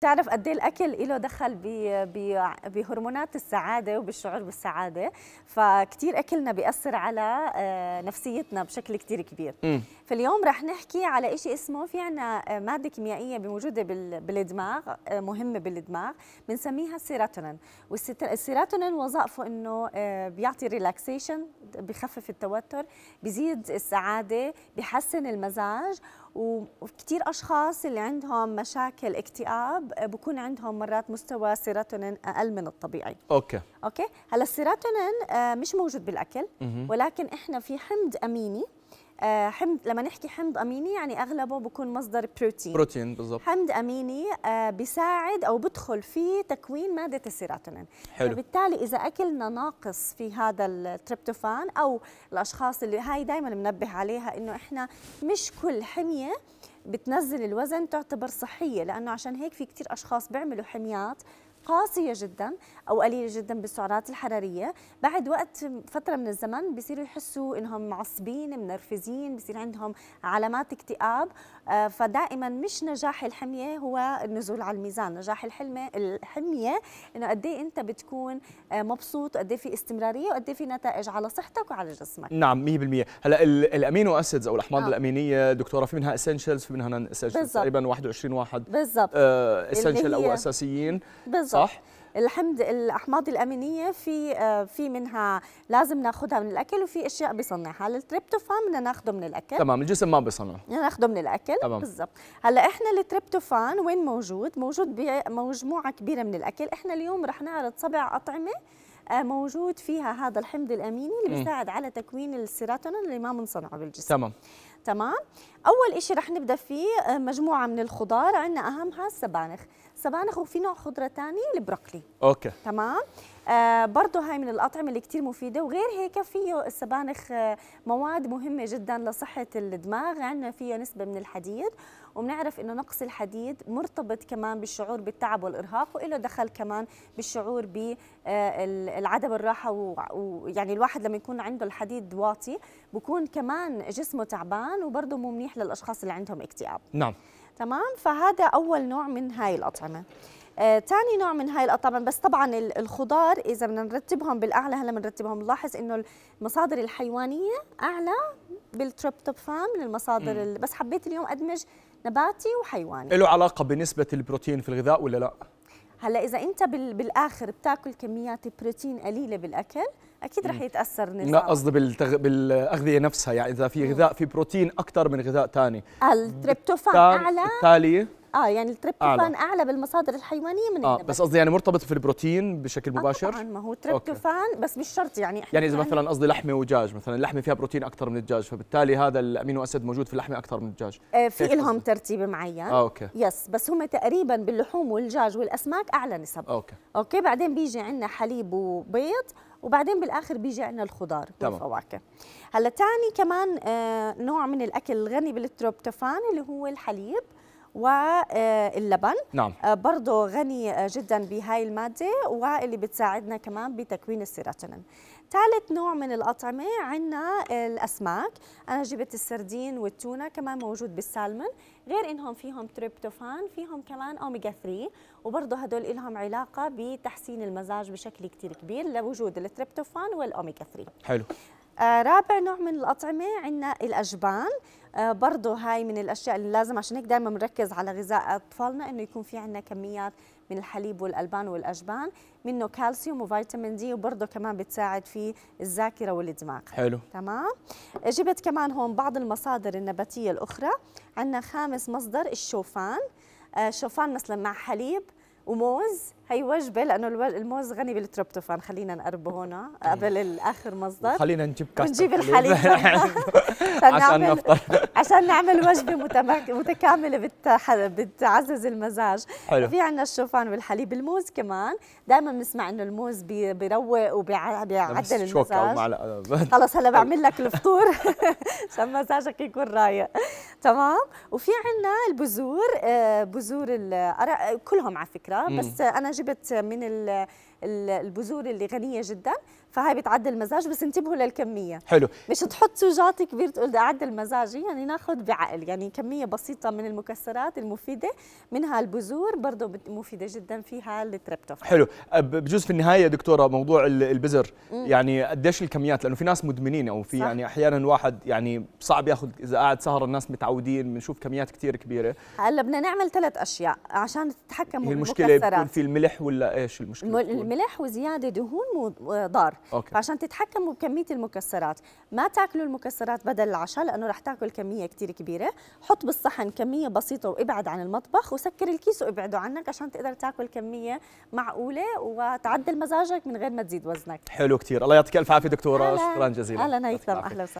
تعرف قد ايه الاكل له دخل بهرمونات السعاده وبالشعور بالسعاده فكتير اكلنا بياثر على آه، نفسيتنا بشكل كتير كبير م. فاليوم رح نحكي على شيء اسمه في عنا آه، ماده كيميائيه موجوده بالدماغ آه، مهمه بالدماغ بنسميها السيراتونين والسيراتونين وظائفه انه بيعطي ريلاكسيشن بخفف التوتر بزيد السعاده بحسن المزاج وكثير اشخاص اللي عندهم مشاكل اكتئاب بكون عندهم مرات مستوى سيروتونين اقل من الطبيعي اوكي اوكي هلا السيروتونين آه، مش موجود بالاكل ولكن احنا في حمض اميني آه، حمض لما نحكي حمض اميني يعني اغلبه بكون مصدر بروتين بروتين بالضبط حمض اميني آه، بيساعد او بدخل في تكوين ماده السيروتونين حلو فبالتالي اذا اكلنا ناقص في هذا التريبتوفان او الاشخاص اللي هاي دائما بنبه عليها انه احنا مش كل حميه بتنزل الوزن تعتبر صحيه لانه عشان هيك في كثير اشخاص بيعملوا حميات قاسيه جدا او قليله جدا بالسعرات الحراريه بعد وقت فتره من الزمن بيصيروا يحسوا انهم معصبين منرفزين بصير عندهم علامات اكتئاب آه، فدائما مش نجاح الحميه هو النزول على الميزان نجاح الحلمه الحميه انه قد ايه انت بتكون آه، مبسوط وقد ايه في استمراريه وقد ايه في نتائج على صحتك وعلى جسمك نعم 100% هلا الامينو اسيدز او الاحماض آه. الامينيه دكتوره في منها اسينشلز في منها نون اسينشلز تقريبا 21 واحد بالضبط اسينشل آه، او اساسيين بالضبط صح الحمض الاحماض الامينيه في آه، في منها لازم ناخذها من الاكل وفي اشياء بيصنعها التريبتوفان بدنا ناخذه من الاكل تمام الجسم ما بيصنعه ناخذه من الاكل تمام بالضبط هلا احنا التريبتوفان وين موجود موجود بمجموعه كبيره من الاكل احنا اليوم رح نعرض سبع اطعمه آه، موجود فيها هذا الحمض الاميني اللي بيساعد على تكوين السيراتونين اللي ما بنصنعه بالجسم تمام تمام اول شيء رح نبدا فيه آه، مجموعه من الخضار عندنا اهمها السبانخ سبانخ وفي نوع خضره تاني البروكلي اوكي تمام آه برضه هاي من الأطعمة اللي كتير مفيدة وغير هيك فيه السبانخ آه، مواد مهمة جدا لصحة الدماغ عندنا فيه نسبة من الحديد وبنعرف إنه نقص الحديد مرتبط كمان بالشعور بالتعب والإرهاق وله دخل كمان بالشعور بالعدم آه، الراحة ويعني الواحد لما يكون عنده الحديد واطي بكون كمان جسمه تعبان وبرضه مو منيح للأشخاص اللي عندهم اكتئاب نعم تمام فهذا أول نوع من هاي الأطعمة آه، تاني نوع من هاي الأطعمة بس طبعا الخضار إذا بدنا نرتبهم بالأعلى هلا بنرتبهم بنلاحظ إنه المصادر الحيوانية أعلى بالتريبتوفان من المصادر بس حبيت اليوم أدمج نباتي وحيواني له علاقة بنسبة البروتين في الغذاء ولا لا؟ هلا إذا أنت بالآخر بتاكل كميات بروتين قليلة بالأكل اكيد رح يتاثر النظام لا قصدي بالتغ... بالاغذيه نفسها يعني اذا في غذاء في بروتين اكثر من غذاء ثاني التريبتوفان اعلى التاليه اه يعني التريبتوفان اعلى, أعلى بالمصادر الحيوانيه من آه النبات بس قصدي يعني مرتبط في البروتين بشكل آه، مباشر طبعا ما هو تريبتوفان بس مش شرط يعني احنا يعني اذا مثلا قصدي لحمه ودجاج مثلا اللحمه فيها بروتين اكثر من الدجاج فبالتالي هذا الامينو اسيد موجود في اللحمه اكثر من الدجاج آه في لهم ترتيب معين اه اوكي يس بس هم تقريبا باللحوم والدجاج والاسماك اعلى نسب اوكي اوكي بعدين بيجي عندنا حليب وبيض وبعدين بالاخر بيجي عندنا الخضار تمام. والفواكه هلا ثاني كمان آه، نوع من الاكل الغني بالتروبتوفان اللي هو الحليب واللبن نعم آه، برضه غني آه، جدا بهاي الماده واللي بتساعدنا كمان بتكوين السيروتونين ثالث نوع من الأطعمة عندنا الأسماك أنا جبت السردين والتونة كمان موجود بالسالمون غير إنهم فيهم تريبتوفان فيهم كمان أوميجا 3 وبرضه هدول لهم علاقة بتحسين المزاج بشكل كتير كبير لوجود التريبتوفان والأوميجا 3 حلو آه رابع نوع من الأطعمة عندنا الأجبان آه، برضه هاي من الاشياء اللي لازم عشان هيك دائما بنركز على غذاء اطفالنا انه يكون في عندنا كميات من الحليب والالبان والاجبان منه كالسيوم وفيتامين دي وبرضه كمان بتساعد في الذاكره والدماغ حلو تمام آه، جبت كمان هون بعض المصادر النباتيه الاخرى عندنا خامس مصدر الشوفان آه، شوفان مثلا مع حليب وموز هي وجبه لانه الموز غني بالتروبتوفان خلينا نقربه هنا إيه. قبل الاخر مصدر خلينا نجيب كاستر ونجيب الحليب عشان نفطر عشان نعمل وجبه متكامله بتح... بتعزز المزاج حلو. في عندنا الشوفان والحليب الموز كمان دائما بنسمع انه الموز بي... بيروق وبيعدل المزاج خلص هلا بعمل لك الفطور عشان مزاجك يكون رايق تمام وفي عندنا البذور آه، بذور الأرق كلهم على فكره بس انا جبت من البذور اللي غنيه جدا فهي بتعدل المزاج بس انتبهوا للكميه حلو مش تحط جاطي كبير تقول بدي اعدل مزاجي يعني ناخذ بعقل يعني كميه بسيطه من المكسرات المفيده منها البذور برضه مفيده جدا فيها التريبتوفان حلو بجوز في النهايه دكتوره موضوع البذر يعني قديش الكميات لانه في ناس مدمنين او في صح. يعني احيانا واحد يعني صعب ياخذ اذا قاعد سهره الناس متعودين بنشوف كميات كثير كبيره هلا بدنا نعمل ثلاث اشياء عشان تتحكموا بالمكسرات المشكله في الملح ملح ولا ايش المشكله الملح وزياده دهون ضار أوكي. فعشان تتحكموا بكميه المكسرات ما تاكلوا المكسرات بدل العشاء لانه رح تاكل كميه كثير كبيره حط بالصحن كميه بسيطه وابعد عن المطبخ وسكر الكيس وابعده عنك عشان تقدر تاكل كميه معقوله وتعدل مزاجك من غير ما تزيد وزنك حلو كثير الله يعطيك الف عافيه دكتوره شكرا جزيلا اهلا هيثم اهلا وسهلا